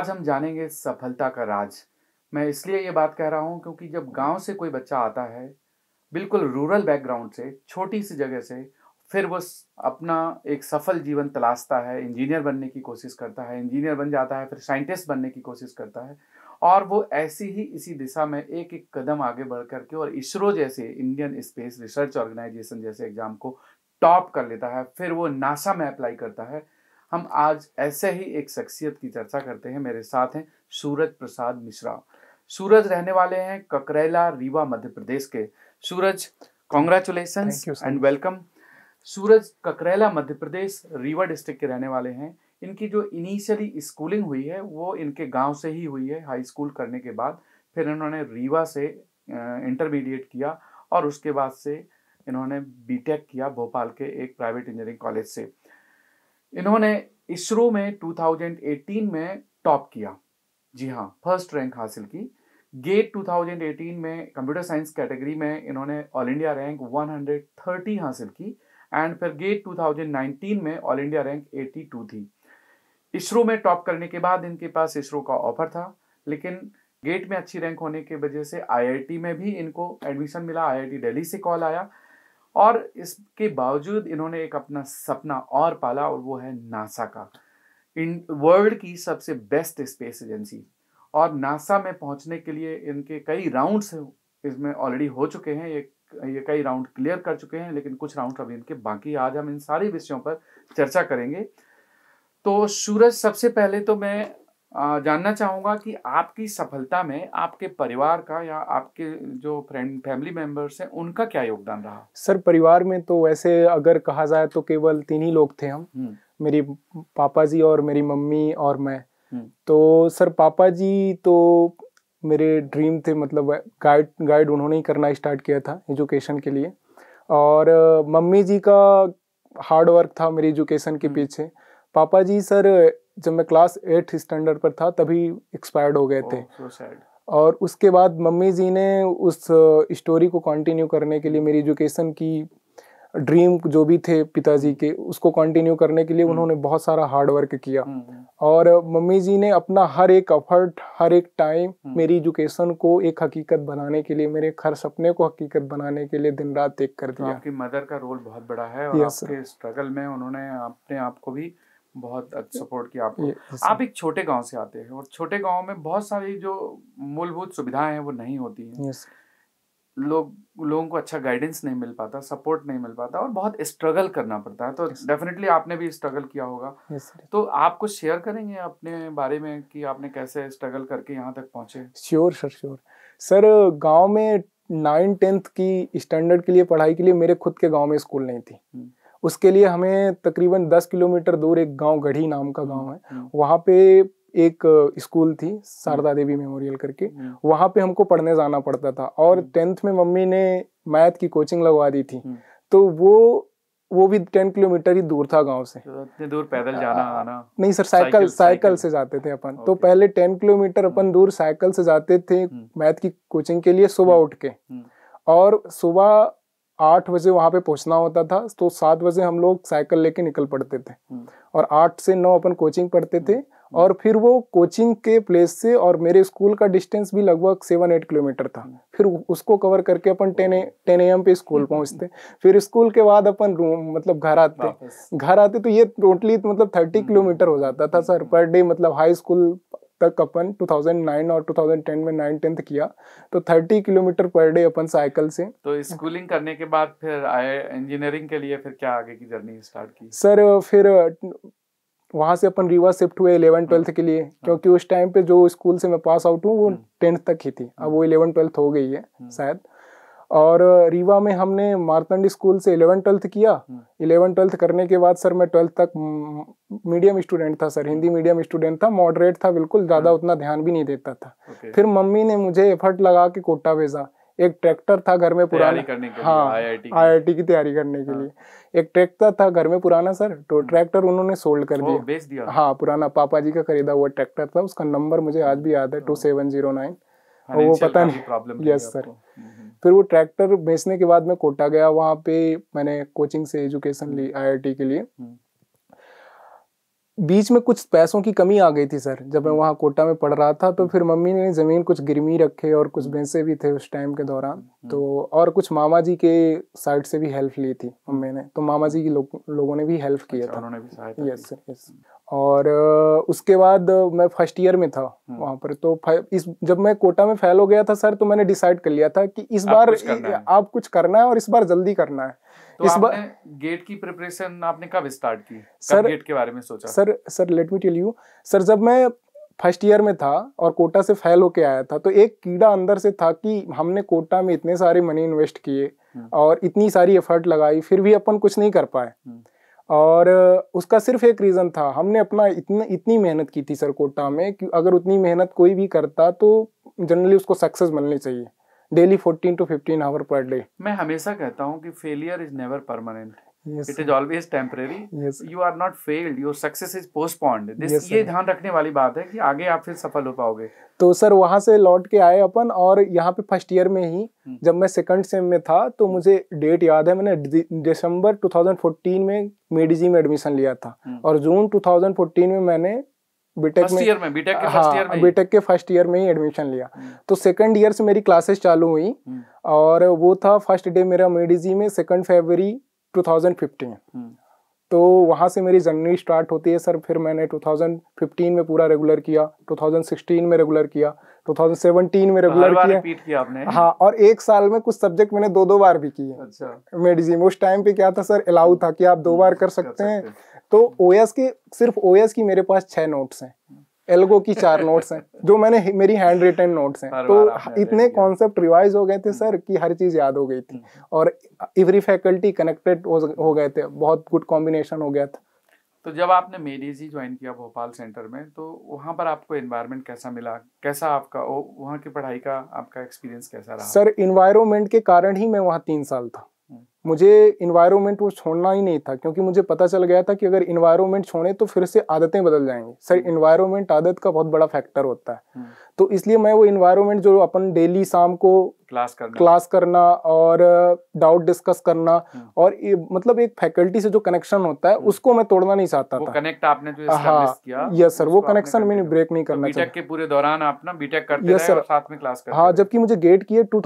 आज हम जानेंगे सफलता का राज मैं इसलिए ये बात कह रहा हूँ क्योंकि जब गांव से कोई बच्चा आता है बिल्कुल रूरल बैकग्राउंड से छोटी सी जगह से फिर वो अपना एक सफल जीवन तलाशता है इंजीनियर बनने की कोशिश करता है इंजीनियर बन जाता है फिर साइंटिस्ट बनने की कोशिश करता है और वो ऐसी ही इसी दिशा में एक एक कदम आगे बढ़ करके और इसरो जैसे इंडियन स्पेस रिसर्च ऑर्गेनाइजेशन जैसे एग्जाम को टॉप कर लेता है फिर वो नासा में अप्लाई करता है हम आज ऐसे ही एक शख्सियत की चर्चा करते हैं मेरे साथ हैं सूरज प्रसाद मिश्रा सूरज रहने वाले हैं ककरेला रीवा मध्य प्रदेश के Suraj congratulation and welcome Suraj Kakrela Madhya Pradesh Rewa district के रहने वाले हैं इनकी जो इनिशियली स्कूलिंग हुई है वो इनके गांव से ही हुई है हाई स्कूल करने के बाद फिर इन्होंने रीवा से इंटरमीडिएट किया और उसके बाद से इन्होंने बीटेक किया भोपाल के एक प्राइवेट इंजीनियरिंग कॉलेज से इन्होंने इसरो में 2018 में टॉप किया जी हाँ फर्स्ट रैंक हासिल की गेट 2018 में कंप्यूटर साइंस कैटेगरी में इन्होंने ऑल इंडिया रैंक 130 हासिल की एंड फिर गेट 2019 में ऑल इंडिया रैंक 82 थी इसरो में टॉप करने के बाद इनके पास इसरो का ऑफर था लेकिन गेट में अच्छी रैंक होने की वजह से आईआईटी में भी इनको एडमिशन मिला आईआईटी दिल्ली से कॉल आया और इसके बावजूद इन्होंने एक अपना सपना और पाला और वो है नासा का इन वर्ल्ड की सबसे बेस्ट स्पेस एजेंसी और नासा में पहुंचने के लिए इनके कई राउंड्स इसमें ऑलरेडी हो चुके हैं ये ये कई राउंड क्लियर कर चुके हैं लेकिन कुछ राउंड अभी इनके बाकी आज हम इन सारे विषयों पर चर्चा करेंगे तो सूरज सबसे पहले तो मैं जानना चाहूँगा कि आपकी सफलता में आपके परिवार का या आपके जो फ्रेंड फैमिली मेंबर्स हैं उनका क्या योगदान रहा सर परिवार में तो वैसे अगर कहा जाए तो केवल तीन ही लोग थे हम हम्म। मेरी पापा जी और मेरी मम्मी और मैं हम्म। तो सर पापा जी तो मेरे ड्रीम थे मतलब गाइड गाइड उन्होंने ही करना स्टार्ट किया था एजुकेशन के लिए और मम्मी जी का हार्ड वर्क था मेरे एजुकेशन के हम्म। पीछे पापा जी सर जब मैं क्लास एट स्टैंडर्ड पर था तभी एक्सपायर्ड हो गए थे oh, और उसके बाद मम्मी जी ने उस स्टोरी uh, को कंटिन्यू करने के लिए मेरी एजुकेशन की ड्रीम जो भी थे पिताजी के उसको कंटिन्यू करने के लिए hmm. उन्होंने बहुत सारा हार्ड वर्क किया hmm, hmm. और मम्मी जी ने अपना हर एक अफर्ट हर एक टाइम मेरी एजुकेशन को एक हकीकत बनाने के लिए मेरे हर सपने को हकीकत बनाने के लिए दिन रात एक कर तो दिया तो आपकी मदर का रोल बहुत बड़ा है और आपके स्ट्रगल में उन्होंने अपने आप को भी बहुत सपोर्ट किया आपको आप एक छोटे गांव से आते हैं और छोटे गांव में बहुत सारी जो मूलभूत सुविधाएं हैं वो नहीं होती हैं लोग लोगों को अच्छा गाइडेंस नहीं मिल पाता सपोर्ट नहीं मिल पाता और बहुत स्ट्रगल करना पड़ता है तो डेफिनेटली आपने भी स्ट्रगल किया होगा तो आप कुछ शेयर करेंगे अपने बारे में कि आपने कैसे स्ट्रगल करके यहाँ तक पहुँचे श्योर सर श्योर सर गाँव में नाइन टेंथ की स्टैंडर्ड के लिए पढ़ाई के लिए मेरे खुद के गाँव में स्कूल नहीं थी हम्म। उसके लिए हमें तकरीबन दस किलोमीटर दूर एक गांव गढ़ी नाम का गांव है हम्म। वहाँ पे एक स्कूल थी शारदा हम्म। देवी मेमोरियल करके हम्म। वहाँ पे हमको पढ़ने जाना पड़ता था और टेंथ में मम्मी ने मैथ की कोचिंग लगवा दी थी तो वो वो भी टेन किलोमीटर ही दूर था गांव से तो इतने दूर पैदल जाना आना नहीं सर साइकिल साइकिल, साइकिल से जाते थे अपन तो पहले टेन किलोमीटर अपन दूर साइकिल से जाते थे मैथ की कोचिंग के लिए सुबह उठ के और सुबह आठ बजे वहाँ पे पहुँचना होता था तो सात बजे हम लोग साइकिल लेके निकल पड़ते थे हम्म। और आठ से नौ अपन कोचिंग पढ़ते थे हम्म। और फिर वो कोचिंग के प्लेस से और मेरे स्कूल का डिस्टेंस भी लगभग सेवन एट किलोमीटर था हम्म। फिर उसको कवर करके अपन टेन टेन एम पे स्कूल पहुंचते फिर स्कूल के बाद अपन रूम मतलब घर आते घर आते तो ये टोटली मतलब थर्टी किलोमीटर हो जाता था सर पर डे मतलब हाई स्कूल तक अपन 2009 और 2010 में नाइन टेंथ किया तो 30 किलोमीटर पर डे अपन साइकिल से तो स्कूलिंग करने के बाद फिर आए इंजीनियरिंग के लिए फिर क्या आगे की जर्नी स्टार्ट की सर फिर वहाँ से अपन रीवा शिफ्ट हुए इलेवन ट्वेल्थ हाँ। के लिए हाँ। क्योंकि उस टाइम पे जो स्कूल से मैं पास आउट हूँ वो टेंथ हाँ। तक ही थी अब वो इलेवन ट्वेल्थ हो गई है शायद और रीवा में हमने मारतंडी स्कूल से इलेवन ट्वेल्थ किया हाँ। इलेवन ट्वेल्थ करने के बाद सर मैं ट्वेल्थ तक मीडियम स्टूडेंट था सर हाँ। हिंदी मीडियम स्टूडेंट था मॉडरेट था बिल्कुल ज़्यादा हाँ। उतना ध्यान भी नहीं देता था okay. फिर मम्मी ने मुझे एफर्ट लगा के कोटा भेजा एक ट्रैक्टर था घर में पुराना हाँ आई आई टी की तैयारी करने के लिए एक ट्रैक्टर था घर में पुराना सर तो ट्रैक्टर उन्होंने सोल्ड कर दिया दिया हाँ पुराना पापा जी का खरीदा हुआ ट्रैक्टर था उसका नंबर मुझे आज भी याद है टू सेवन जीरो नाइन वो पता नहीं यस सर फिर वो ट्रैक्टर बेचने के बाद मैं कोटा गया वहाँ पे मैंने कोचिंग से एजुकेशन हम्म। ली आईआईटी के लिए हम्म। बीच में कुछ पैसों की कमी आ गई थी सर जब मैं वहाँ कोटा में पढ़ रहा था तो फिर मम्मी ने ज़मीन कुछ गिरवी रखे और कुछ हम्म। भैंसे भी थे उस टाइम के दौरान हम्म। तो और कुछ मामा जी के साइड से भी हेल्प ली थी हम्म। मम्मी ने तो मामा जी की लो, लोगों ने भी हेल्प किया अच्छा, था यस सर यस और उसके बाद मैं फर्स्ट ईयर में था वहाँ पर तो इस जब मैं कोटा में फैल हो गया था सर तो मैंने डिसाइड कर लिया था कि इस बार आप कुछ करना है और इस बार जल्दी करना है तो इस बार गेट की प्रिपरेशन आपने कब स्टार्ट की सर गेट के बारे में सोचा sir sir let me tell you sir जब मैं फर्स्ट ईयर में था और कोटा से फैल होके आया था तो एक कीड़ा अंदर से था कि हमने कोटा में इतने सारे मनी इन्वेस्ट किए हम्म। और इतनी सारी एफर्ट लगाई फिर भी अपन कुछ नहीं कर पाए हम्म। और उसका सिर्फ एक रीज़न था हमने अपना इतना इतनी मेहनत की थी सर कोटा में कि अगर उतनी मेहनत कोई भी करता तो जनरली उसको सक्सेस मिलनी चाहिए daily 14 to 15 hour per day मैं हमेशा कहता हूँ कि failure is never permanent it is always you are not failed your success is ये ध्यान रखने वाली बात है कि आगे आप फिर सफल हो पाओगे तो सर वहाँ से लौट के आए अपन और यहाँ पे फर्स्ट ईयर में ही हम्म। जब मैं सेकंड सेम में था तो मुझे डेट याद है मैंने दिसंबर 2014 में मेडिजी में एडमिशन लिया था हम्म। और जून 2014 में मैंने बीटेक में बीटेक के फर्स्ट हाँ, ईयर में ही एडमिशन लिया हम्म। तो सेकंड ईयर से मेरी क्लासेस चालू हुई हम्म। और वो था फर्स्ट डे मेरा मेडिजी e में सेकंड फरवरी 2015 तो वहाँ से मेरी जर्नी स्टार्ट होती है सर फिर मैंने 2015 में पूरा रेगुलर किया 2016 में रेगुलर किया 2017 में रेगुलर तो किया किया आपने हाँ और एक साल में कुछ सब्जेक्ट मैंने दो दो बार भी किए अच्छा मेडिजी e में उस टाइम पे क्या था सर अलाउ था कि आप दो हम्म, बार कर सकते हैं तो ओ के सिर्फ ओ की मेरे पास छह नोट्स हैं एल्गो की चार नोट्स हैं जो मैंने मेरी हैंड रिटन नोट्स हैं तो हाँ, इतने कॉन्सेप्ट रिवाइज हो गए थे सर हम्म। कि हर चीज़ याद हो गई थी हम्म। और एवरी फैकल्टी कनेक्टेड हो गए थे बहुत गुड कॉम्बिनेशन हो गया था तो जब आपने मेडीजी ज्वाइन किया भोपाल सेंटर में तो वहाँ पर आपको एनवायरनमेंट कैसा मिला कैसा आपका ओ, वहाँ की पढ़ाई का आपका एक्सपीरियंस कैसा रहा सर इन्वायरमेंट के कारण ही मैं वहाँ तीन साल था हम्म। मुझे इन्वायरमेंट वो छोड़ना ही नहीं था क्योंकि मुझे पता चल गया था कि अगर इन्वायरमेंट छोड़े तो फिर से आदतें बदल जाएंगी सर इन्वायरमेंट हम्म। आदत का बहुत बड़ा फैक्टर होता है हम्म। तो इसलिए मैं वो इन्वायरमेंट जो अपन डेली शाम को क्लास करना क्लास करना और डाउट डिस्कस करना हम्म। और ए, मतलब एक फैकल्टी से जो कनेक्शन होता है उसको मैं तोड़ना नहीं चाहता था कनेक्ट आपने जो हाँ किया यस सर वो कनेक्शन मैंने ब्रेक नहीं करना बीटेक तो के पूरे दौरान आप ना बीटेक करते यस सर साथ में क्लास हाँ जबकि मुझे गेट किए टू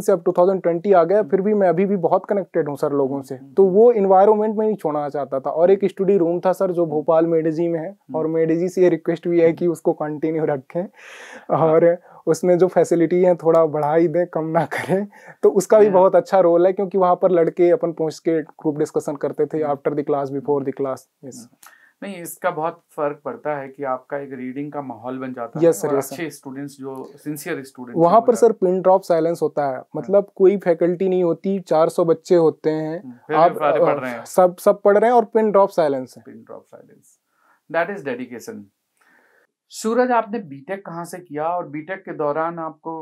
से अब टू आ गया फिर भी मैं अभी भी बहुत कनेक्ट कनेक्टेड हूँ सर लोगों से हम्म। तो वो इन्वायरमेंट में ही छोड़ना चाहता था और एक स्टडी रूम था सर जो हम्म। भोपाल मेडिजी में है हम्म। और मेडिजी से ये रिक्वेस्ट भी है कि उसको कंटिन्यू रखें हाँ। और उसमें जो फैसिलिटी है थोड़ा बढ़ा ही दें कम ना करें तो उसका भी बहुत अच्छा रोल है क्योंकि वहाँ पर लड़के अपन पहुँच के ग्रुप डिस्कशन करते थे after the class before the class yes नहीं इसका बहुत फर्क पड़ता है कि आपका एक रीडिंग का माहौल बन जाता yes, है अच्छे स्टूडेंट्स जो सिंसियर स्टूडेंट वहाँ पर सर पिन ड्रॉप साइलेंस होता है हाँ। मतलब कोई फैकल्टी नहीं होती 400 बच्चे होते हैं हाँ, आप पढ़ रहे हैं सब सब पढ़ रहे हैं और पिन ड्रॉप साइलेंस है pin drop silence that is dedication Suraj आपने बीटेक कहाँ से किया और बीटेक के दौरान आपको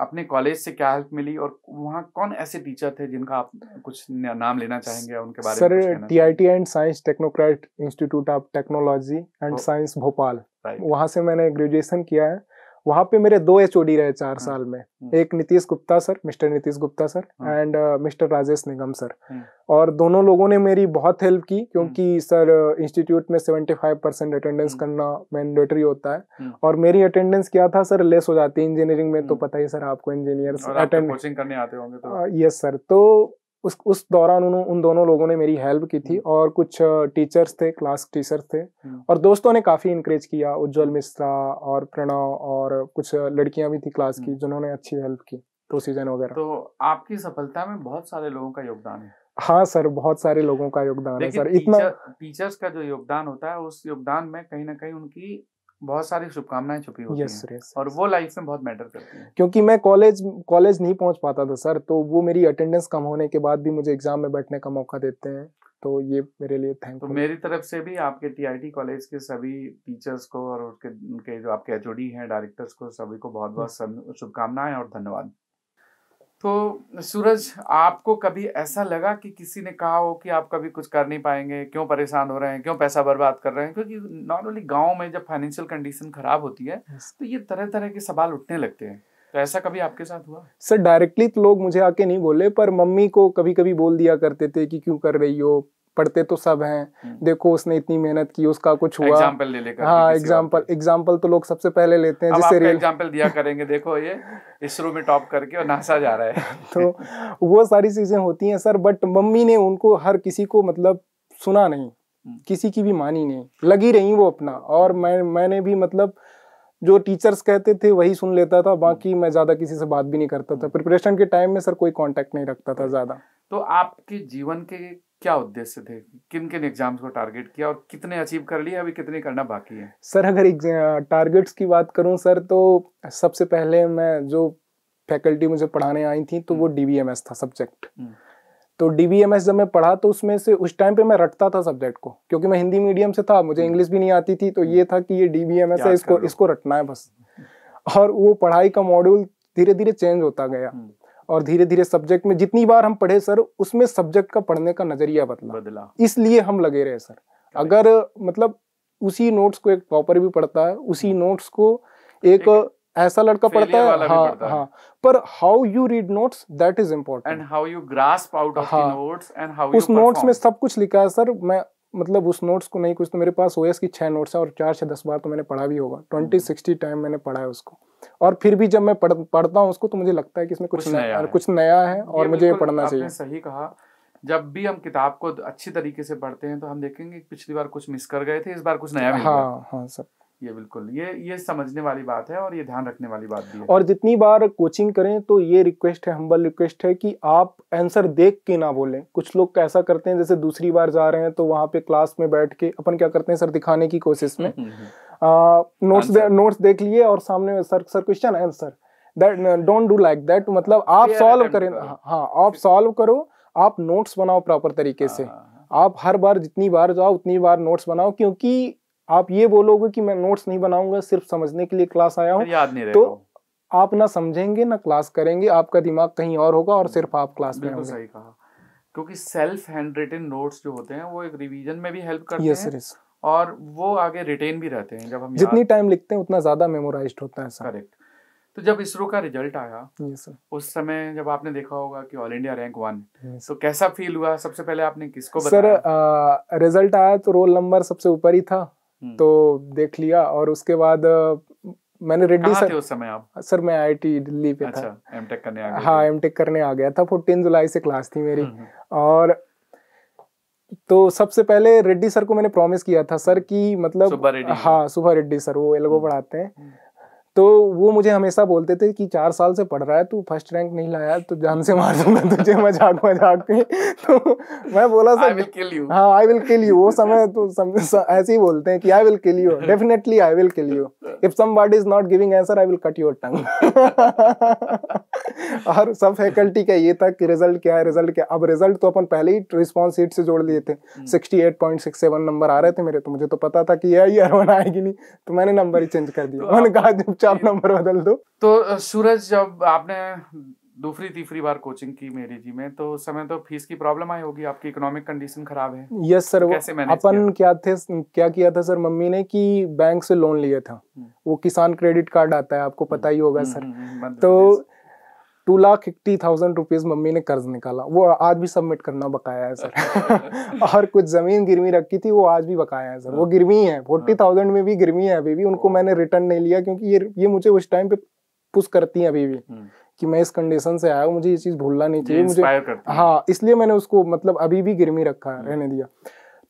अपने कॉलेज से क्या हेल्प मिली और वहाँ कौन ऐसे टीचर थे जिनका आप कुछ नाम लेना चाहेंगे उनके बारे सर, में sir T and science technocrat institute of technology and science Bhopal वहाँ से मैंने ग्रेजुएशन किया है वहाँ पे मेरे दो एच रहे चार हाँ। साल में हम्म। एक Nitish Gupta sir mister Nitish Gupta sir and हाँ। uh, mister Rajesh Nigam sir हम्म। और दोनों लोगों ने मेरी बहुत हेल्प की क्योंकि हम्म। सर इंस्टीट्यूट uh, में 75 परसेंट अटेंडेंस करना मैंडेटरी होता है और मेरी अटेंडेंस क्या था सर लेस हो जाती है इंजीनियरिंग में तो पता ही सर आपको इंजीनियर अटेंड कोचिंग करने आते होंगे तो यस uh, सर तो उस उस दौरान उन, उन दोनों लोगों ने मेरी हेल्प की थी हम्म। और कुछ टीचर्स थे क्लास टीचर्स थे हम्म। और दोस्तों ने काफ़ी इंकरेज किया उज्जवल मिश्रा और प्रणव और कुछ लड़कियां भी थी क्लास की हम्म। जिन्होंने अच्छी हेल्प की प्रोसीजन वगैरह तो आपकी सफलता में बहुत सारे लोगों का योगदान है हाँ सर बहुत सारे लोगों का योगदान है सर इतना टीचर्स का जो योगदान होता है उस योगदान में कहीं ना कहीं उनकी बहुत सारी शुभकामनाएं छुपी होती yes, हैं और वो लाइफ में बहुत मैटर करती है क्योंकि मैं कॉलेज कॉलेज नहीं पहुंच पाता था सर तो वो मेरी अटेंडेंस कम होने के बाद भी मुझे एग्जाम में बैठने का मौका देते हैं तो ये मेरे लिए थैंक तो मेरी तरफ से भी आपके टीआईटी कॉलेज के सभी टीचर्स को और उनके उनके जो आपके एचओडी हैं डायरेक्टर्स को सभी को बहुत बहुत शुभकामनाएं और धन्यवाद तो सूरज आपको कभी ऐसा लगा कि किसी ने कहा हो कि आप कभी कुछ कर नहीं पाएंगे क्यों परेशान हो रहे हैं क्यों पैसा बर्बाद कर रहे हैं क्योंकि नॉर्मली गाँव में जब फाइनेंशियल कंडीशन खराब होती है तो ये तरह तरह के सवाल उठने लगते हैं तो ऐसा कभी आपके साथ हुआ सर डायरेक्टली तो लोग मुझे आके नहीं बोले पर मम्मी को कभी कभी बोल दिया करते थे कि क्यों कर रही हो पढ़ते तो सब हैं हम्म। देखो उसने इतनी मेहनत की उसका कुछ हुआ एग्जांपल ले लेकर हाँ एग्जांपल एग्जांपल तो लोग सबसे पहले लेते हैं जिससे एग्जांपल दिया करेंगे देखो ये इसरो में टॉप करके और नासा जा रहा है तो वो सारी चीजें होती हैं सर बट मम्मी ने उनको हर किसी को मतलब सुना नहीं हम्म। किसी की भी मानी नहीं लगी रही वो अपना और मैं मैंने भी मतलब जो टीचर्स कहते थे वही सुन लेता था बाकी मैं ज्यादा किसी से बात भी नहीं करता था प्रिपरेशन हम्म। के टाइम में सर कोई कांटेक्ट नहीं रखता था ज्यादा तो आपके जीवन के क्या उद्देश्य थे किन किन एग्जाम्स को टारगेट किया और कितने अचीव कर लिए अभी कितने करना बाकी है सर अगर टारगेट्स की बात करूं सर तो सबसे पहले मैं जो फैकल्टी मुझे पढ़ाने आई थी तो वो डीबीएमएस हम्म। था सब्जेक्ट हम्म। तो डीबीएमएस जब मैं पढ़ा तो उसमें से उस टाइम पे मैं रटता था सब्जेक्ट को क्योंकि मैं हिंदी मीडियम से था मुझे इंग्लिश हम्म। भी नहीं आती थी तो ये था कि ये डीबीएमएस है इसको इसको रटना है बस और वो पढ़ाई का मॉड्यूल धीरे धीरे चेंज होता गया और धीरे धीरे सब्जेक्ट में जितनी बार हम पढ़े सर उसमें सब्जेक्ट का पढ़ने का नजरिया बदला बदला इसलिए हम लगे रहे सर अगर मतलब उसी नोट्स को एक टॉपर भी पढ़ता है उसी नोट्स हम्म। को एक ऐसा लड़का हाँ, पढ़ता है हाँ पढ़ता हाँ पर how you read notes that is important and how you grasp out of notes and how उस नोट्स में सब कुछ लिखा है सर मैं मतलब उस नोट्स को नहीं कुछ तो मेरे पास ओएस की छः नोट्स हैं और चार छः दस बार तो मैंने पढ़ा भी होगा ट्वेंटी हम्म। सिक्सटी टाइम मैंने पढ़ा है उसको और फिर भी जब मैं पढ़, पढ़ता हूँ उसको तो मुझे लगता है कि इसमें कुछ, कुछ नया है। कुछ नया है और मुझे पढ़ना चाहिए सही कहा जब भी हम किताब को अच्छी तरीके से पढ़ते हैं तो हम देखेंगे पिछली बार कुछ मिस कर गए थे इस बार कुछ नया हाँ हाँ सर ये बिल्कुल ये ये समझने वाली बात है और ये ध्यान रखने वाली बात भी है और जितनी बार कोचिंग करें तो ये रिक्वेस्ट है हम्बल रिक्वेस्ट है कि आप आंसर देख के ना बोलें कुछ लोग तो ऐसा करते हैं जैसे दूसरी बार जा रहे हैं तो वहाँ पे क्लास में बैठ के अपन क्या करते हैं सर दिखाने की कोशिश में नोट्स हम्म, नोट्स हम्म, हम्म। देख लिए और सामने sir sir question answer that don't do like that मतलब आप सॉल्व करें हाँ, हाँ आप सॉल्व करो आप नोट्स बनाओ प्रॉपर तरीके से हाँ, हाँ, आप हर बार जितनी बार जाओ उतनी बार नोट्स बनाओ क्योंकि आप ये बोलोगे कि मैं नोट्स नहीं बनाऊंगा सिर्फ समझने के लिए क्लास आया हूँ याद नहीं तो आप ना समझेंगे ना क्लास करेंगे आपका दिमाग कहीं और होगा और सिर्फ आप क्लास में होंगे सही कहा क्योंकि सेल्फ हैंड रिटेन नोट्स जो होते हैं वो एक रिवीजन में भी हेल्प करते yes, हैं yes. और वो आगे रिटेन भी रहते हैं जब हम जितनी टाइम लिखते हैं उतना ज्यादा मेमोराइज्ड होता है करेक्ट तो जब इसरो का रिजल्ट आया yes, उस समय जब आपने देखा होगा कि all India rank one yes. तो कैसा फील हुआ सबसे पहले आपने किसको बताया? सर रिजल्ट आया तो रोल नंबर सबसे ऊपर ही था हम्म। तो देख लिया और उसके बाद मैंने रेड्डी सर उस समय आप सर मैं आईआईटी दिल्ली पे अच्छा, था एमटेक करने आ गया हाँ एमटेक करने आ गया था फोर्टीन जुलाई से क्लास थी मेरी हम्म, हम्म। और तो सबसे पहले रेड्डी सर को मैंने प्रॉमिस किया था सर कि मतलब सुबह हाँ सुबह रेड्डी सर वो एलगो पढ़ाते हैं तो वो मुझे हमेशा बोलते थे कि चार साल से पढ़ रहा है तू फर्स्ट रैंक नहीं लाया तो जान से मार दूंगा तुझे मजाक मजाक के तो मैं बोला सर हाँ आई विल किल यू वो समय तो ऐसे ही बोलते हैं कि I will kill you definitely I will kill you if some is not giving answer I will cut your tongue और सब फैकल्टी का ये था कि रिजल्ट क्या है रिजल्ट क्या अब रिजल्ट तो अपन पहले ही रिस्पॉन्स सीट से जोड़ लिए थे sixty eight point six seven number आ रहे थे मेरे तो मुझे तो पता था कि यह ईयर वन आएगी नहीं तो मैंने नंबर ही चेंज कर दिया मैंने कहा चुपचाप नंबर तो बदल दो तो सूरज जब आपने दूसरी तीसरी बार कोचिंग की मेरी जी में तो समय तो फीस की प्रॉब्लम आई होगी आपकी इकोनॉमिक कंडीशन खराब है यस सर तो वो अपन क्या थे क्या किया था सर मम्मी ने कि बैंक से लोन लिया था हम्म। वो किसान क्रेडिट कार्ड आता है आपको हम्म। पता ही होगा सर हम्म, तो two lakh eighty thousand rupees mummy ने कर्ज निकाला वो आज भी सबमिट करना बकाया है सर अच्छा। और कुछ ज़मीन गिरवी रखी थी वो आज भी बकाया है सर वो हाँ। गिरवी है फोर्टी थाउजेंड हाँ। में भी गिरवी है अभी भी उनको हाँ। मैंने रिटर्न नहीं लिया क्योंकि ये ये मुझे उस टाइम पे पुश करती है अभी भी कि मैं इस कंडीशन से आया हूँ मुझे ये चीज़ भूलना नहीं चाहिए मुझे हाँ इसलिए मैंने उसको मतलब अभी भी गिरवी रखा है रहने दिया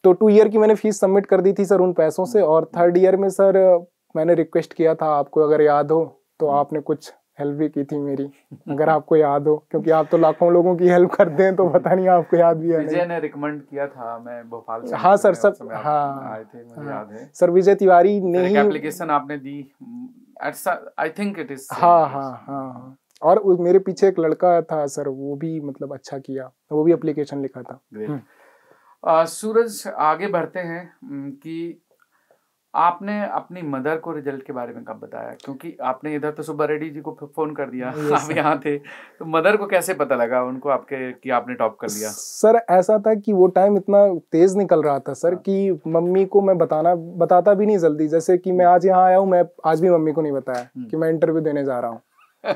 तो टू ईयर की मैंने फीस सबमिट कर दी थी सर उन पैसों से और थर्ड ईयर में सर मैंने रिक्वेस्ट किया था आपको अगर याद हो तो आपने कुछ हेल्प भी की थी मेरी अगर आपको याद हो क्योंकि आप तो लाखों लोगों की हेल्प करते हैं तो पता नहीं आपको याद भी है विजय ने रिकमेंड किया था मैं भोपाल से हाँ सर सब हाँ आए थे मुझे हाँ। याद है सर विजय तिवारी ने ही एप्लीकेशन आपने दी आई थिंक इट इज हाँ हाँ हाँ और उस मेरे पीछे एक लड़का था सर वो भी मतलब अच्छा किया वो भी एप्लीकेशन लिखा था हम्म। सूरज आगे बढ़ते हैं कि आपने अपनी मदर को रिजल्ट के बारे में कब बताया क्योंकि आपने इधर तो सुबह रेड्डी जी को फोन कर दिया आप यहाँ थे तो मदर को कैसे पता लगा उनको आपके कि आपने टॉप कर लिया सर ऐसा था कि वो टाइम इतना तेज निकल रहा था सर हाँ। कि मम्मी को मैं बताना बताता भी नहीं जल्दी जैसे कि मैं आज यहाँ आया हूँ मैं आज भी मम्मी को नहीं बताया हम्म। कि मैं इंटरव्यू देने जा रहा हूँ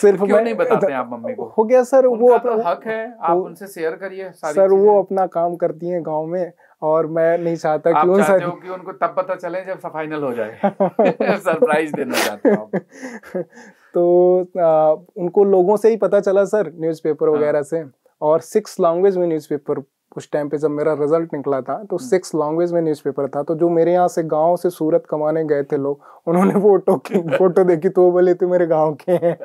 सिर्फ क्यों मैं, नहीं बताते हैं आप मम्मी को हो गया सर वो तो अपना हक है आप उनसे शेयर करिए सर वो अपना काम करती हैं गांव में और मैं नहीं चाहता कि उन चाहते कि उनको तब पता चले जब फाइनल हो जाए सरप्राइज देना चाहते तो आ, उनको लोगों से ही पता चला सर न्यूज़पेपर हाँ। वगैरह हाँ। से और सिक्स लैंग्वेज में न्यूज़पेपर उस टाइम पे जब मेरा रिजल्ट निकला था तो सिक्स हम्म। लैंग्वेज में न्यूज़पेपर था तो जो मेरे यहाँ से गांव से सूरत कमाने गए थे लोग उन्होंने फोटो की फोटो देखी तो बोले तो मेरे गांव के हैं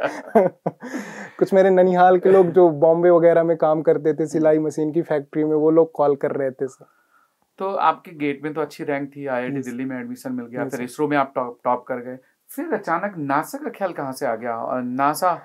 कुछ मेरे ननिहाल के लोग जो बॉम्बे वगैरह में काम करते थे सिलाई मशीन की फैक्ट्री में वो लोग कॉल कर रहे थे सर तो आपके गेट में तो अच्छी रैंक थी आई दिल्ली में एडमिशन मिल गया फिर इसरो में आप टॉप टॉप कर गए फिर अचानक नासा का ख्याल कहाँ से आ गया और नासा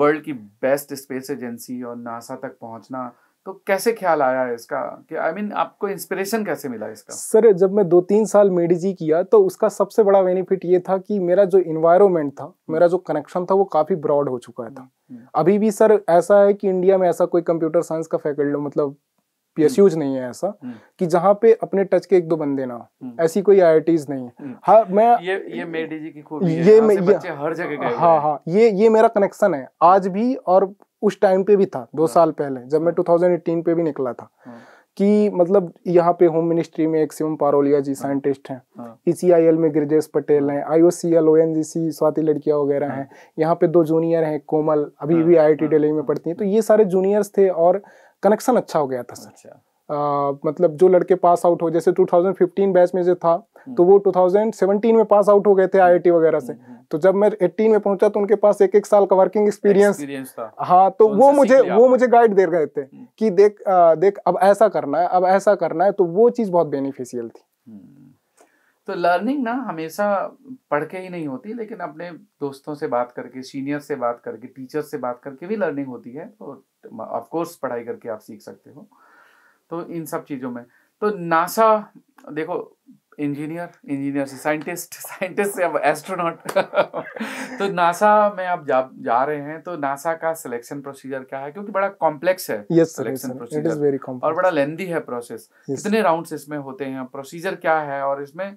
वर्ल्ड की बेस्ट स्पेस एजेंसी और नासा तक पहुँचना तो कैसे ख्याल आया इसका कि आई I मीन mean, आपको इंस्पिरेशन कैसे मिला इसका सर जब मैं दो तीन साल मेडिजी किया तो उसका सबसे बड़ा बेनिफिट ये था कि मेरा जो इन्वायरमेंट था hmm. मेरा जो कनेक्शन था वो काफ़ी ब्रॉड हो चुका था hmm. अभी भी सर ऐसा है कि इंडिया में ऐसा कोई कंप्यूटर साइंस का फैकल्टी मतलब पीएसयूज हम्म। नहीं है ऐसा हम्म। कि जहाँ पे अपने टच के एक दो बंदे ना हम्म। ऐसी कोई आई नहीं है हाँ मैं ये ये मेडी जी की खूबी ये, ये, बच्चे हर जगह गए हाँ हाँ ये ये मेरा कनेक्शन है आज भी और उस टाइम पे भी था दो हाँ। साल पहले जब मैं 2018 हाँ। पे भी निकला था हाँ। कि मतलब यहाँ पे होम मिनिस्ट्री में एक शिवम पारोलिया जी साइंटिस्ट हैं ई e में गिरजेश पटेल हैं I O C L O N G Swati लड़कियाँ वगैरह हैं यहाँ पे दो जूनियर हैं कोमल अभी भी आई दिल्ली में पढ़ती हैं तो ये सारे जूनियर्स थे और कनेक्शन अच्छा हो गया था सर अच्छा। आ, मतलब जो लड़के पास आउट हो जैसे 2015 बैच में जो था हम्म। तो वो 2017 में पास आउट हो गए थे आईआईटी वगैरह से हम्म, हम्म। तो जब मैं 18 में पहुंचा तो उनके पास एक एक साल का वर्किंग एक्सपीरियंस हाँ तो, तो वो मुझे वो मुझे गाइड दे रहे थे कि देख देख अब ऐसा करना है अब ऐसा करना है तो वो चीज़ बहुत बेनिफिशियल थी तो लर्निंग ना हमेशा पढ़ के ही नहीं होती लेकिन अपने दोस्तों से बात करके सीनियर से बात करके टीचर से बात करके भी लर्निंग होती है तो ऑफ कोर्स पढ़ाई करके आप सीख सकते हो तो इन सब चीज़ों में तो नासा देखो इंजीनियर इंजीनियर से साइंटिस्ट साइंटिस्ट से अब एस्ट्रोनॉट तो नासा में आप जा जा रहे हैं तो नासा का सिलेक्शन प्रोसीजर क्या है क्योंकि बड़ा कॉम्प्लेक्स है yes, प्रोसीजर और बड़ा लेंदी है प्रोसेस yes. कितने राउंड्स इसमें होते हैं प्रोसीजर क्या है और इसमें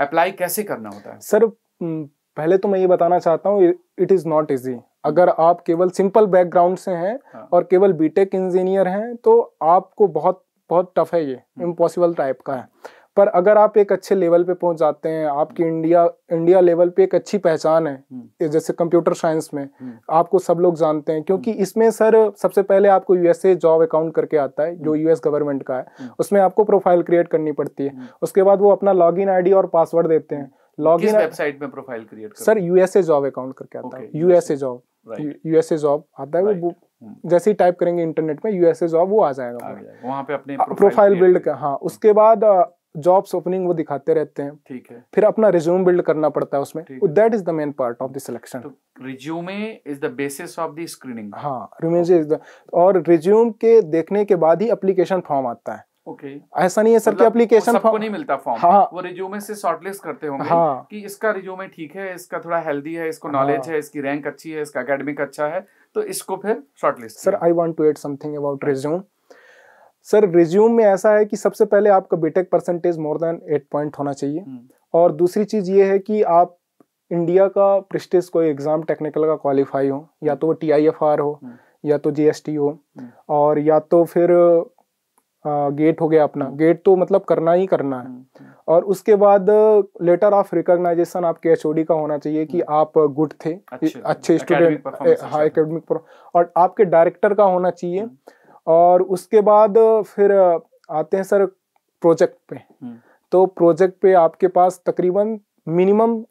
अप्लाई कैसे करना होता है सर पहले तो मैं ये बताना चाहता हूँ इट इज़ नॉट इजी अगर आप केवल सिंपल बैकग्राउंड से हैं हाँ। और केवल बीटेक इंजीनियर हैं तो आपको बहुत बहुत टफ है ये इम्पॉसिबल हम्म। टाइप का है पर अगर आप एक अच्छे लेवल पे पहुंच जाते हैं आपकी इंडिया इंडिया लेवल पे एक अच्छी पहचान है हम्म। जैसे कंप्यूटर साइंस में हम्म। आपको सब लोग जानते हैं क्योंकि हम्म। इसमें सर सबसे पहले आपको यूएसए जॉब अकाउंट करके आता है जो यूएस गवर्नमेंट का है उसमें आपको प्रोफाइल क्रिएट करनी पड़ती है उसके बाद वो अपना लॉग इन और पासवर्ड देते हैं लॉग इन वेबसाइट में profile create sir USA job account करके आता है यूएसए जॉब यूएसए जॉब आता है वो जैसे ही टाइप करेंगे इंटरनेट में यूएसए जॉब वो आ जाएगा वहाँ पे अपने प्रोफाइल बिल्ड कर हाँ उसके बाद जॉब्स ओपनिंग वो दिखाते रहते हैं ठीक है फिर अपना रिज्यूम बिल्ड करना पड़ता है उसमें that is the main part of the selection resume is the basis of the screening हाँ रिज्यूम इज द और रिज्यूम के देखने के बाद ही एप्लीकेशन फॉर्म आता है ओके ऐसा नहीं है सर कि एप्लीकेशन मतलब सबको नहीं मिलता फॉर्म हाँ, वो रिज्यूमे से शॉर्टलिस्ट करते होंगे हाँ, कि इसका रिज्यूमे ठीक है इसका थोड़ा हेल्दी है इसको नॉलेज हाँ, है इसकी रैंक अच्छी है इसका एकेडमिक अच्छा है तो इसको फिर shortlist sir I want to add something about resume sir resume में ऐसा है कि सबसे पहले आपका BTech percentage more than eight point होना चाहिए हम्म। और दूसरी चीज़ ये है कि आप इंडिया का प्रिस्टिज कोई एग्ज़ाम टेक्निकल का क्वालिफाई हो या तो वो टी आई एफ आर हो हम्म। या तो जीएसटी हो हम्म। और या तो फिर आ, गेट हो गया अपना गेट तो मतलब करना ही करना है और उसके बाद लेटर ऑफ रिकॉग्नाइजेशन आपके एच का होना चाहिए कि आप गुड थे अच्छे स्टूडेंट हाई एकेडमिक और आपके डायरेक्टर का होना चाहिए और उसके बाद फिर आते हैं सर प्रोजेक्ट पे हम्म। तो प्रोजेक्ट पे आपके पास तकरीबन minimum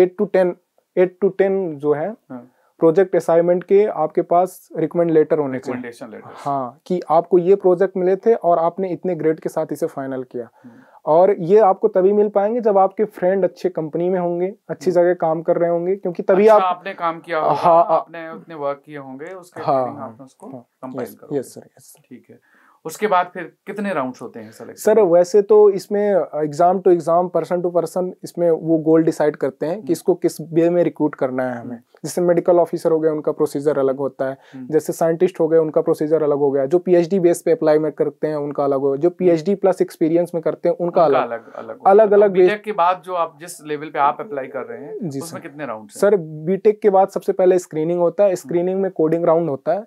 eight to ten eight to ten जो है हाँ। प्रोजेक्ट असाइनमेंट के आपके पास रिकमेंड लेटर होने चाहिए हाँ कि आपको ये प्रोजेक्ट मिले थे और आपने इतने ग्रेड के साथ इसे फाइनल किया हम्म। और ये आपको तभी मिल पाएंगे जब आपके फ्रेंड अच्छे कंपनी में होंगे अच्छी हम्म। जगह काम कर रहे होंगे क्योंकि तभी अच्छा, आप आपने काम किया हाँ, होगा हाँ, आपने उतने वर्क किए होंगे उसके हाँ, हाँ, उसको हाँ, यस सर यस ठीक है उसके बाद फिर कितने राउंड्स होते हैं सर सर वैसे तो इसमें exam to exam person to person इसमें वो गोल डिसाइड करते हैं कि हम्म। इसको किस बे में रिक्रूट करना है हमें हम्म। जैसे मेडिकल ऑफिसर हो गया उनका प्रोसीजर अलग होता है हम्म। जैसे साइंटिस्ट हो गए उनका प्रोसीजर अलग हो गया जो पीएचडी बेस पे अप्लाई में करते हैं उनका अलग हो जो पीएचडी प्लस एक्सपीरियंस में करते हैं उनका अलग अलग अलग अलग बीटेक तो के बाद जो आप जिस लेवल पे आप अप्लाई कर रहे हैं जी उसमें कितने राउंड सर बीटेक के बाद सबसे पहले स्क्रीनिंग होता है स्क्रीनिंग में कोडिंग राउंड होता है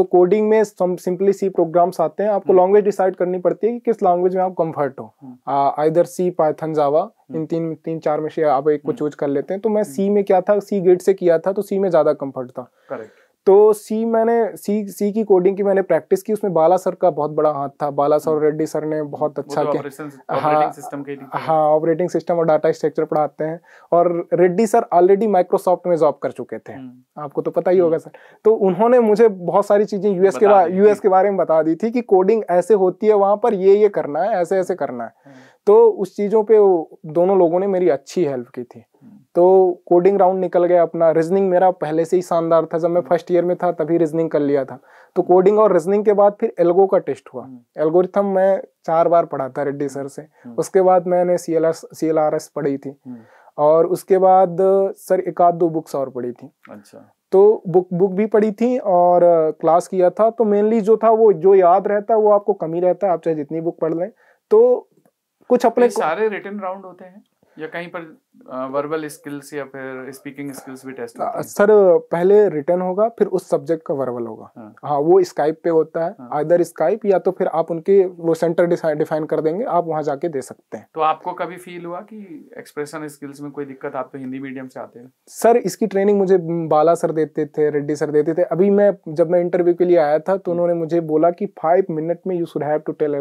तो कोडिंग में सिंपली सी प्रोग्राम्स आते हैं आपको लैंग्वेज हम्म। डिसाइड करनी पड़ती है कि किस लैंग्वेज में आप कंफर्ट हो आइदर सी पाइथन जावा इन तीन तीन चार में से आप एक को चूज हम्म। कर लेते हैं तो मैं सी हम्म। में क्या था सी गेट से किया था तो सी में ज़्यादा कम्फर्ट था करेक्ट तो सी मैंने सी सी की कोडिंग की मैंने प्रैक्टिस की उसमें बाला सर का बहुत बड़ा हाथ था बाला सर और रेड्डी सर ने बहुत अच्छा तो किया हाँ के हाँ ऑपरेटिंग सिस्टम और डाटा स्ट्रक्चर पढ़ाते हैं और रेड्डी सर ऑलरेडी माइक्रोसॉफ्ट में जॉब कर चुके थे हम्म। आपको तो पता ही होगा हम्म। सर तो उन्होंने मुझे बहुत सारी चीज़ें यूएस के यूएस के बारे में बता दी थी कि कोडिंग ऐसे होती है वहां पर ये ये करना है ऐसे ऐसे करना है हम्म। तो उस चीज़ों पे दोनों लोगों ने मेरी अच्छी हेल्प की थी तो कोडिंग राउंड निकल गया अपना रीजनिंग मेरा पहले से ही शानदार था जब मैं फर्स्ट ईयर में था तभी रीजनिंग कर लिया था तो कोडिंग और रीजनिंग के बाद फिर एल्गो का टेस्ट हुआ एल्गोरिथम हम्म। मैं चार बार पढ़ा था रेड्डी सर से हम्म। उसके बाद मैंने सी एल आर एस पढ़ी थी हम्म। और उसके बाद सर एक आध दो बुक्स और पढ़ी थी अच्छा तो बुक बुक भी पढ़ी थी और क्लास किया था तो मेनली जो था वो जो याद रहता है वो आपको कमी रहता है आप चाहे जितनी बुक पढ़ लें तो कुछ अपने सारे रिटर्न राउंड होते हैं या कहीं पर वर्बल स्किल्स या फिर स्पीकिंग स्किल्स भी टेस्ट होता है सर पहले रिटर्न होगा फिर उस सब्जेक्ट का वर्बल होगा हाँ, हाँ वो स्काइप पे होता है आइदर हाँ. स्काइप या तो फिर आप उनके वो सेंटर डिफाइन कर देंगे आप वहाँ जाके दे सकते हैं तो आपको कभी फील हुआ कि एक्सप्रेशन स्किल्स में कोई दिक्कत आप तो हिंदी मीडियम से आते हैं सर इसकी ट्रेनिंग मुझे बाला सर देते थे रेड्डी सर देते थे अभी मैं जब मैं इंटरव्यू के लिए आया था तो हम्म। उन्होंने मुझे बोला कि फाइव मिनट में you should have to tell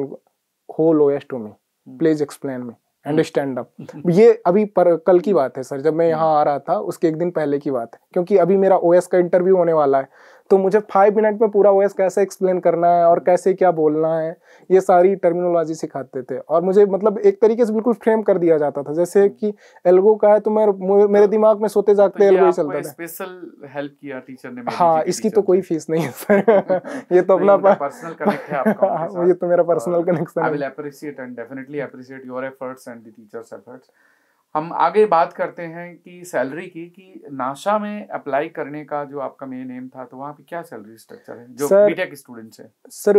whole OS to me please explain me and stand up ये अभी पर कल की बात है सर जब मैं यहाँ आ रहा था उसके एक दिन पहले की बात है क्योंकि अभी मेरा ओएस का इंटरव्यू होने वाला है तो मुझे फाइव मिनट में पूरा ओएस कैसे एक्सप्लेन करना है और कैसे क्या बोलना है ये सारी टर्मिनोलॉजी सिखाते थे और मुझे मतलब एक तरीके से बिल्कुल फ्रेम कर दिया जाता था जैसे कि एल्गो का है तो मैं मेरे तो दिमाग में सोते जागते तो एल्गो ही चलता था स्पेशल हेल्प किया टीचर ने हाँ इसकी तो कोई फीस नहीं है सर ये तो अपना पर्सनल हाँ, ये तो मेरा पर्सनल कनेक्शन है I will appreciate and definitely appreciate your efforts and the teachers efforts हम आगे बात करते हैं कि सैलरी की कि नाशा में अप्लाई करने का जो आपका मेन एम था तो वहाँ पे क्या सैलरी स्ट्रक्चर है जो बीटेक स्टूडेंट्स है sir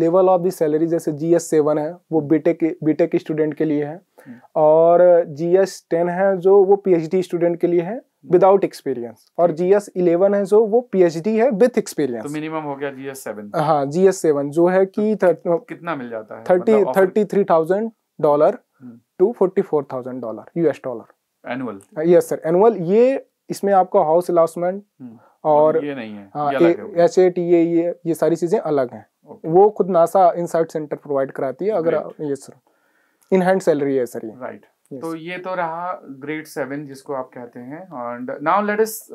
level of the salary जैसे जी एस सेवन है वो बीटेक बीटेक स्टूडेंट के लिए है हम्म। और जी एस टेन है जो वो पीएचडी स्टूडेंट के लिए है विदाउट हम्म। एक्सपीरियंस और जी एस इलेवन है जो वो पी एच डी है विथ एक्सपीरियंस मिनिमम हो गया जी एस सेवन हाँ जी एस सेवन जो है की तो कितना मिल जाता है thirty thirty three thousand dollar हम्म। To forty four thousand dollar US dollar annual yes sir annual ये इसमें आपका हाउस हम्म। अलाउसमेंट और एस ए टी ए ये ये सारी चीजें अलग हैं वो खुद नासा इनसाइट सेंटर प्रोवाइड कराती है अगर ये सर इन हैंड सैलरी है सर ये राइट तो ये तो रहा ग्रेड सेवन जिसको आप कहते हैं and now let us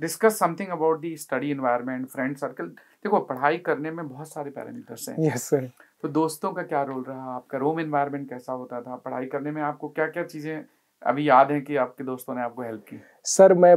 discuss something about the study environment friend circle देखो पढ़ाई करने में बहुत सारे पैरामीटर्स हैं यस सर तो दोस्तों का क्या रोल रहा आपका रूम इन्वायरमेंट कैसा होता था पढ़ाई करने में आपको क्या क्या चीज़ें अभी याद है कि आपके दोस्तों ने आपको हेल्प की सर मैं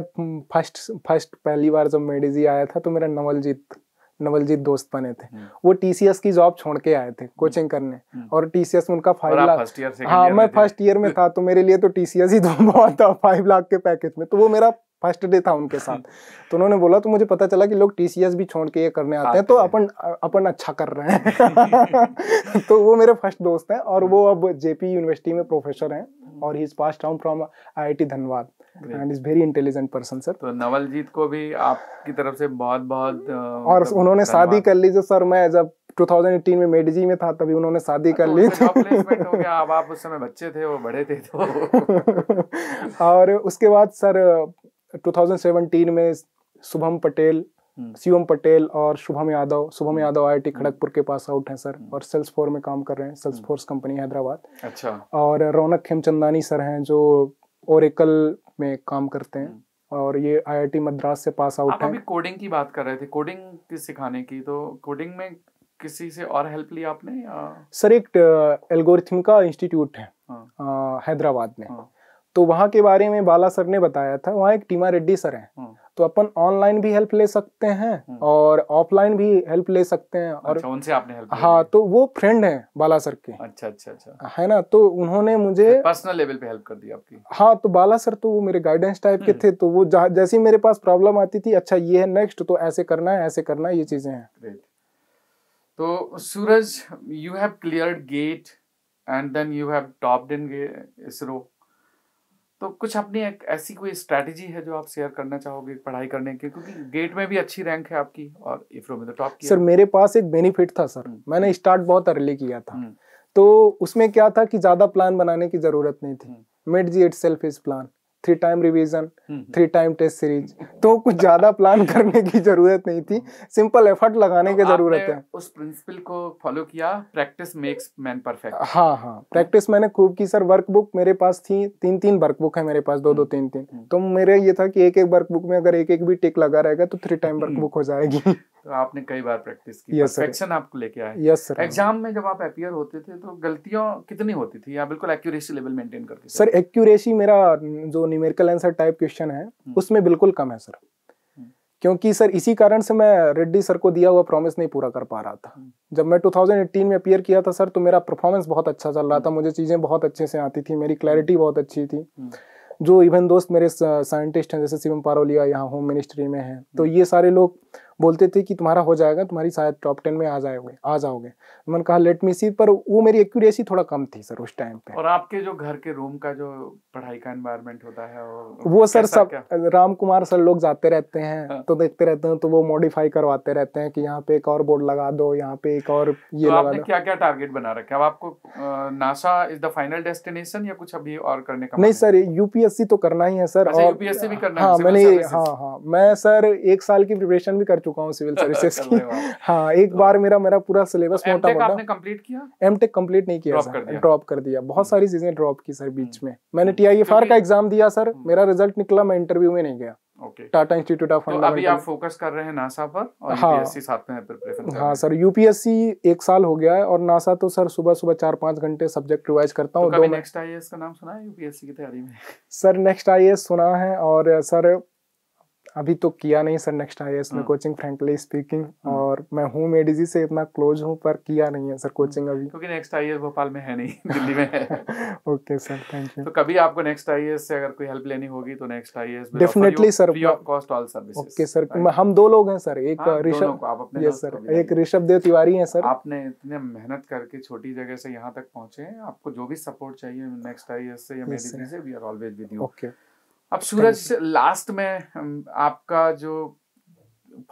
फर्स्ट फर्स्ट पहली बार जब मेडिजी आया था तो मेरा नवलजीत नवलजीत दोस्त बने थे हम्म। वो टीसीएस की जॉब छोड़ के आए थे कोचिंग हम्म। करने हम्म। और टीसीएस में उनका फाइव लाख हाँ मैं फर्स्ट ईयर में था तो मेरे लिए तो टीसीएस ही तो बहुत था फाइव लाख के पैकेज में तो वो मेरा फर्स्ट डे था उनके साथ तो उन्होंने बोला तो मुझे पता चला कि लोग टीसीएस भी छोड़ के ये करने आते हैं तो अपन अपन अच्छा कर रहे हैं तो वो मेरे फर्स्ट दोस्त हैं और हाँ। वो अब जेपी यूनिवर्सिटी में प्रोफेसर हैं हाँ। और he is pass down from IIT Dhanbad and is very intelligent person sir तो नवलजीत को भी आपकी तरफ से बहुत बहुत और तो उन्होंने शादी कर ली जो सर मैं जब 2018 में मेडिजी में था तभी उन्होंने शादी हाँ, कर तो ली थी अब आप उस समय बच्चे थे वो बड़े थे तो और उसके बाद सर 2017 में शुभम पटेल हम्म। शिवम पटेल और शुभम यादव शुभम हम्म। यादव आई हम्म। खड़गपुर के पास आउट हैं सर और सेल्स फोर में काम कर रहे हैं सेल्स फोर्स कंपनी हैदराबाद अच्छा और रौनक खेमचंदानी सर हैं जो ओरेकल में काम करते हैं और ये आईआईटी मद्रास से पास आउट है अभी कोडिंग की बात कर रहे थे कोडिंग की सिखाने की तो कोडिंग में किसी से और हेल्प ली आपने या? सर एक एल्गोरिथम का इंस्टीट्यूट है हाँ। हैदराबाद में हाँ। तो वहां के बारे में बाला सर ने बताया था वहाँ एक टीमा रेड्डी सर हैं हम्म। तो अपन ऑनलाइन भी हेल्प ले सकते हैं हम्म। और ऑफलाइन भी हेल्प ले सकते हैं और अच्छा, उनसे आपने हेल्प हाँ तो वो फ्रेंड हैं बाला सर के अच्छा अच्छा अच्छा है ना तो उन्होंने मुझे पर्सनल लेवल पे हेल्प कर दी आपकी हाँ तो बाला सर तो वो मेरे गाइडेंस टाइप के हम्म। थे तो वो जैसे मेरे पास प्रॉब्लम आती थी अच्छा ये है नेक्स्ट तो ऐसे करना है ऐसे करना है ये चीजें हैं तो Suraj you have clear GATE and then you have top in ISRO तो कुछ अपनी एक ऐसी कोई स्ट्रेटेजी है जो आप शेयर करना चाहोगे पढ़ाई करने की क्योंकि गेट में भी अच्छी रैंक है आपकी और इफ्रो में तो टॉप की सर मेरे पास एक बेनिफिट था सर हम्म। मैंने स्टार्ट हम्म। बहुत अर्ली किया था हम्म। तो उसमें क्या था कि ज़्यादा प्लान बनाने की ज़रूरत नहीं थी Made Easy itself is plan three time revision three time test series तो कुछ ज्यादा प्लान करने की जरूरत नहीं थी सिंपल एफर्ट लगाने तो की जरूरत है उस प्रिंसिपल को फॉलो किया प्रैक्टिस मेक्स मैन परफेक्ट हाँ हाँ प्रैक्टिस मैंने खूब की सर वर्क बुक मेरे पास थी तीन तीन वर्क बुक है मेरे पास दो दो हम्म। तीन तीन हम्म। तो मेरे ये था कि एक एक वर्क बुक में अगर एक एक भी टिक लगा रहेगा तो थ्री टाइम वर्क बुक हो जाएगी तो आपने कई बार प्रैक्टिस की yes, परफेक्शन आपको लेके आए यस सर एग्जाम में जब आप अपियर होते थे तो गलतियां कितनी होती थी या बिल्कुल एक्यूरेसी लेवल मेंटेन करके सर एक्यूरेसी मेरा जो न्यूमेरिकल आंसर टाइप क्वेश्चन है हम्म। उसमें बिल्कुल कम है सर हम्म। क्योंकि सर इसी कारण से मैं रेड्डी सर को दिया हुआ प्रॉमिस नहीं पूरा कर पा रहा था हम्म। जब मैं 2018 में अपियर किया था सर तो मेरा परफॉर्मेंस बहुत अच्छा चल रहा था मुझे चीज़ें बहुत अच्छे से आती थी मेरी क्लैरिटी बहुत अच्छी थी जो इवन दोस्त मेरे साइंटिस्ट हैं जैसे शिवम पारोलिया यहाँ होम मिनिस्ट्री में हैं तो ये सारे लोग बोलते थे कि तुम्हारा हो जाएगा तुम्हारी शायद टॉप टेन में आ जाओगे आ जाओगे मैंने कहा लेट मी सी पर वो मेरी एक्यूरेसी थोड़ा कम थी सर उस टाइम पे और आपके जो घर के रूम का जो पढ़ाई का एनवायरमेंट होता है वो सर सब राम कुमार सर लोग जाते रहते हैं हाँ। तो देखते रहते हैं तो वो मॉडिफाई करवाते रहते हैं कि यहाँ पे एक और बोर्ड लगा दो यहाँ पे एक और ये तो लगा दो क्या क्या टारगेट बना रखे है आपको NASA is the final destination या कुछ अभी और करने का नहीं सर यूपीएससी तो करना ही है सर यूपीएससी अच्छा, भी करना है हाँ मैंने हाँ हाँ मैं सर एक साल की प्रिपरेशन भी कर चुका हूँ सिविल सर्विसेज की हाँ एक तो, बार मेरा मेरा पूरा सिलेबस मोटा मोटा कंप्लीट किया एम टेक कंप्लीट नहीं किया ड्रॉप कर दिया बहुत हम्म। सारी चीजें ड्रॉप की सर बीच हम्म। में मैंने टी आई एफ आर का एग्जाम दिया सर हम्म। मेरा रिजल्ट निकला मैं इंटरव्यू में नहीं गया टाटा इंस्टीट्यूट ऑफ अभी आप फोकस कर रहे हैं नासा पर और हाँ, साथ में प्रिपरेशन हाँ सर यूपीएससी एक साल हो गया है और नासा तो सर सुबह सुबह चार पाँच घंटे सब्जेक्ट रिवाइज करता हूँ तो नेक्स्ट आई e का नाम सुना है यूपीएससी की तैयारी में सर नेक्स्ट आई सुना है और सर अभी तो किया नहीं सर नेक्स्ट आई एस में कोचिंग फ्रेंकली स्पीकिंग और मैं हूँ मेडिजी से इतना क्लोज हूँ पर किया नहीं है सर कोचिंग हाँ। अभी क्योंकि नेक्स्ट आई भोपाल में है नहीं दिल्ली में ओके सर थैंक यू तो कभी आपको नेक्स्ट आई से अगर कोई हेल्प लेनी होगी तो next I S definitely sir cost all service okay sir हम दो लोग हैं सर एक हाँ, ऋषभ सर एक ऋषभ देव तिवारी है सर आपने इतने मेहनत करके छोटी जगह से यहाँ तक पहुंचे आपको जो भी सपोर्ट चाहिए नेक्स्ट आई से या से we are always with you okay अब सूरज लास्ट में आपका जो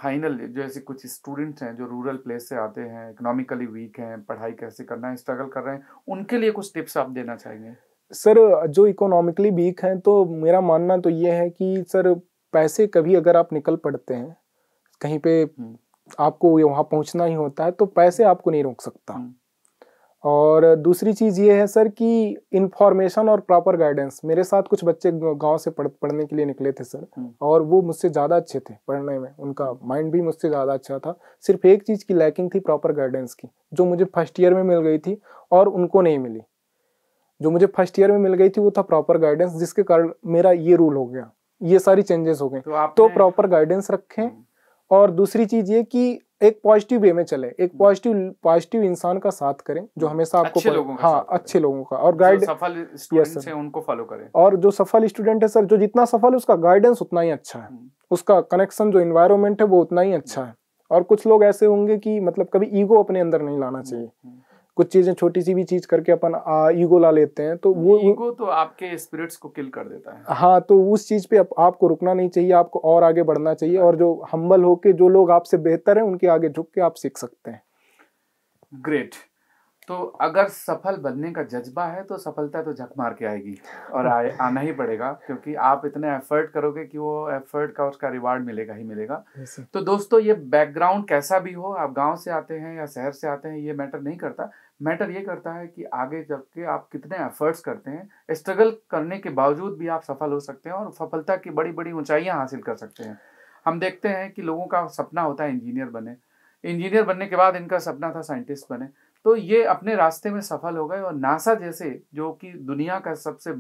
फाइनल जो ऐसे कुछ स्टूडेंट्स हैं जो रूरल प्लेस से आते हैं इकोनॉमिकली वीक हैं पढ़ाई कैसे करना है स्ट्रगल कर रहे हैं उनके लिए कुछ टिप्स आप देना चाहेंगे सर जो इकोनॉमिकली वीक हैं तो मेरा मानना तो ये है कि सर पैसे कभी अगर आप निकल पड़ते हैं कहीं पे हम्म। आपको वहाँ पहुँचना ही होता है तो पैसे हम्म। आपको नहीं रोक सकता हम्म। और दूसरी चीज़ ये है सर कि इन्फॉर्मेशन और प्रॉपर गाइडेंस मेरे साथ कुछ बच्चे गांव से पढ़ पढ़ने के लिए निकले थे सर हम्म। और वो मुझसे ज़्यादा अच्छे थे पढ़ने में उनका माइंड भी मुझसे ज़्यादा अच्छा था सिर्फ एक चीज़ की लैकिंग थी प्रॉपर गाइडेंस की जो मुझे फर्स्ट ईयर में मिल गई थी और उनको नहीं मिली जो मुझे फर्स्ट ईयर में मिल गई थी वो था प्रॉपर गाइडेंस जिसके कारण मेरा ये रूल हो गया ये सारी चेंजेस हो गए तो, तो प्रॉपर गाइडेंस रखें हम्म। और दूसरी चीज ये कि एक पॉजिटिव वे में चले एक हम्म। पॉजिटिव पॉजिटिव इंसान का साथ करें जो हमेशा आपको अच्छे लोगों का हाँ अच्छे लोगों का और गाइड सफल स्टूडेंट्स हैं उनको फॉलो करें और जो सफल स्टूडेंट है सर जो जितना सफल है उसका गाइडेंस उतना ही अच्छा है हम्म। उसका कनेक्शन जो इन्वायरमेंट है वो उतना ही अच्छा है हम्म। और कुछ लोग ऐसे होंगे कि मतलब कभी ईगो अपने अंदर नहीं लाना चाहिए कुछ चीजें छोटी सी भी चीज करके अपन ईगो ला लेते हैं तो वो ईगो तो आपके स्पिरिट्स को किल कर देता है हाँ तो उस चीज पे आप, आपको रुकना नहीं चाहिए आपको और आगे बढ़ना चाहिए और जो हम्बल होके जो लोग आपसे बेहतर हैं उनके आगे झुक के आप सीख सकते हैं ग्रेट तो अगर सफल बनने का जज्बा है तो सफलता तो झक मार के आएगी और आ, आना ही पड़ेगा क्योंकि आप इतने एफर्ट करोगे कि वो एफर्ट का उसका रिवार्ड मिलेगा ही मिलेगा तो दोस्तों ये बैकग्राउंड कैसा भी हो आप गांव से आते हैं या शहर से आते हैं ये मैटर नहीं करता मैटर ये करता है कि आगे जब के आप कितने एफर्ट्स करते हैं स्ट्रगल करने के बावजूद भी आप सफल हो सकते हैं और सफलता की बड़ी बड़ी ऊंचाइयां हासिल कर सकते हैं हम देखते हैं कि लोगों का सपना होता है इंजीनियर बने इंजीनियर बनने के बाद इनका सपना था साइंटिस्ट बने तो ये अपने रास्ते में सफल हो गए और नासा जैसे जो कि दुनिया का सबसे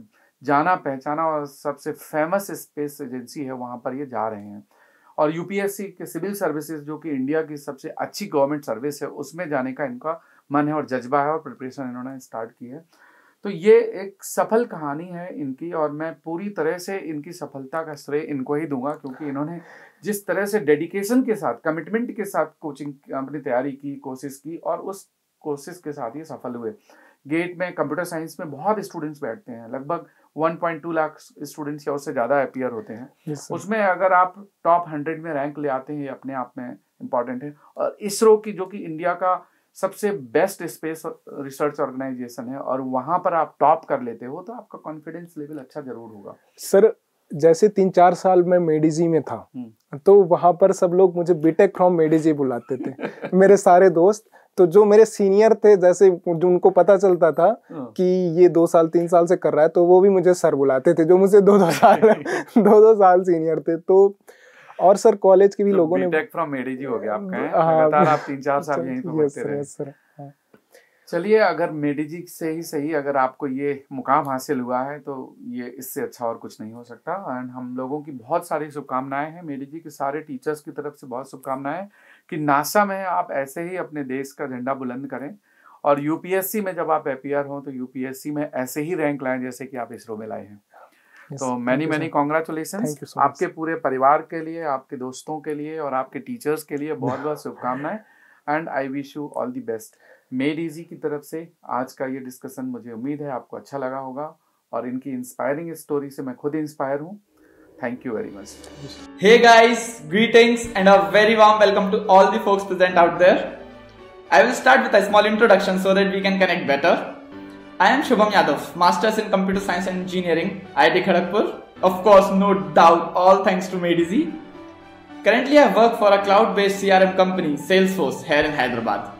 जाना पहचाना और सबसे फेमस स्पेस एजेंसी है वहाँ पर ये जा रहे हैं और यूपीएससी के सिविल सर्विसेज जो कि इंडिया की सबसे अच्छी गवर्नमेंट सर्विस है उसमें जाने का इनका मन है और जज्बा है और प्रिपरेशन इन्होंने स्टार्ट की है तो ये एक सफल कहानी है इनकी और मैं पूरी तरह से इनकी सफलता का श्रेय इनको ही दूंगा क्योंकि इन्होंने जिस तरह से डेडिकेशन के साथ कमिटमेंट के साथ कोचिंग अपनी तैयारी की कोशिश की और उस कोशिश के साथ ये सफल हुए गेट में कंप्यूटर साइंस में बहुत स्टूडेंट्स बैठते हैं लगभग 1.2 लाख स्टूडेंट्स या उससे ज़्यादा अपियर होते हैं yes, उसमें अगर आप टॉप हंड्रेड में रैंक ले आते हैं ये अपने आप में इम्पॉर्टेंट है और इसरो की जो कि इंडिया का सबसे बेस्ट स्पेस रिसर्च ऑर्गेनाइजेशन है और वहां पर आप टॉप कर लेते हो तो आपका कॉन्फिडेंस लेवल अच्छा जरूर होगा सर जैसे तीन चार साल मैं मेडिजी में था हम्म। तो वहां पर सब लोग मुझे बीटेक फ्रॉम मेडिजी बुलाते थे मेरे सारे दोस्त तो जो मेरे सीनियर थे जैसे जो उनको पता चलता था हाँ। कि ये दो साल तीन साल से कर रहा है तो वो भी मुझे सर बुलाते थे जो मुझे दो दो साल दो दो साल सीनियर थे तो और सर कॉलेज के भी तो लोगों ने फ्रॉम मेडिजी हो गया आपका हाँ, लगातार आप तीन चार साल यहीं पे पढ़ते रहे हाँ। चलिए अगर मेडिजी से ही सही अगर आपको ये मुकाम हासिल हुआ है तो ये इससे अच्छा और कुछ नहीं हो सकता एंड हम लोगों की बहुत सारी शुभकामनाएं हैं मेडिजी के सारे टीचर्स की तरफ से बहुत शुभकामनाएं कि नासा में आप ऐसे ही अपने देश का झंडा बुलंद करें और यूपीएससी में जब आप एपीआर हों तो यूपीएससी में ऐसे ही रैंक लाएं जैसे कि आप इसरो में लाए हैं तो मैनी मैनी कॉन्ग्रेचुलेशन आपके पूरे परिवार के लिए आपके दोस्तों के लिए और आपके टीचर्स के लिए बहुत बहुत शुभकामनाएं and I wish you all the best Made Easy की तरफ से आज का ये डिस्कशन मुझे उम्मीद है आपको अच्छा लगा होगा और इनकी इंस्पायरिंग स्टोरी से मैं खुद इंस्पायर हूँ thank you very much hey guys greetings and a very warm welcome to all the folks present out there I will start with a small introduction so that we can connect better I am Shubham Yadav, Masters in Computer Science and Engineering, IIT Kharagpur. Of course, no doubt, all thanks to Medizi. Currently, I work for a cloud based CRM company, Salesforce, here in Hyderabad.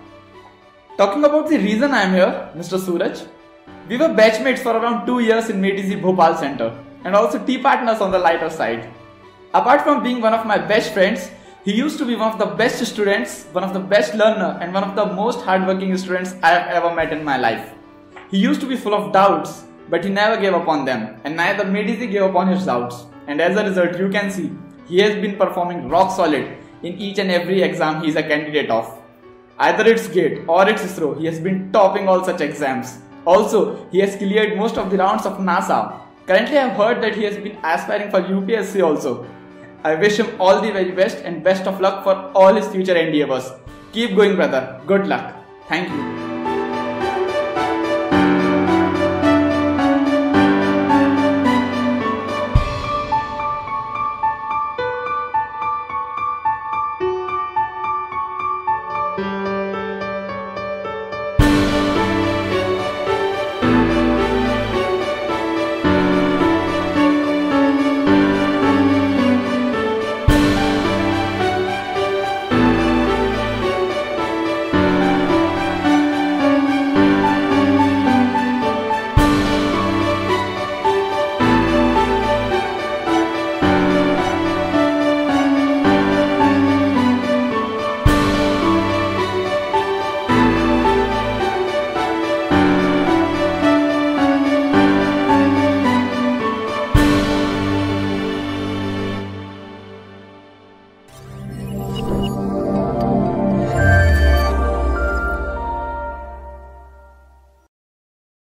Talking about the reason I am here, Mr. Suraj, we were batchmates for around 2 years in Medizi Bhopal Center and also tea partners on the lighter side. Apart from being one of my best friends, he used to be one of the best students, one of the best learner and one of the most hardworking students I have ever met in my life. He used to be full of doubts, but he never gave up on them, and neither Medici gave up on his doubts. And as a result, you can see he has been performing rock solid in each and every exam he is a candidate of. Either it's GATE or it's ISRO, he has been topping all such exams. Also, he has cleared most of the rounds of NASA. Currently, I've heard that he has been aspiring for UPSC also. I wish him all the very best and best of luck for all his future endeavors. Keep going, brother. Good luck. Thank you.